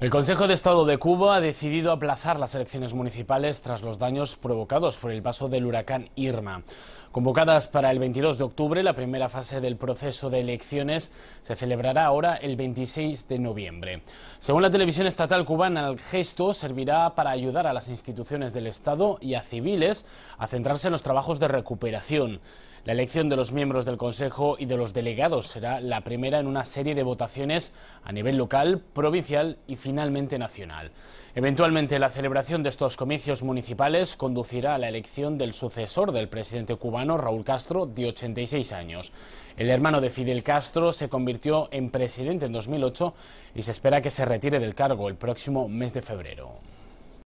El Consejo de Estado de Cuba ha decidido aplazar las elecciones municipales tras los daños provocados por el paso del huracán Irma. Convocadas para el 22 de octubre, la primera fase del proceso de elecciones se celebrará ahora el 26 de noviembre. Según la televisión estatal cubana, el gesto servirá para ayudar a las instituciones del Estado y a civiles a centrarse en los trabajos de recuperación. La elección de los miembros del Consejo y de los delegados será la primera en una serie de votaciones a nivel local, provincial y finalmente nacional. Eventualmente la celebración de estos comicios municipales conducirá a la elección del sucesor del presidente cubano Raúl Castro, de 86 años. El hermano de Fidel Castro se convirtió en presidente en 2008 y se espera que se retire del cargo el próximo mes de febrero.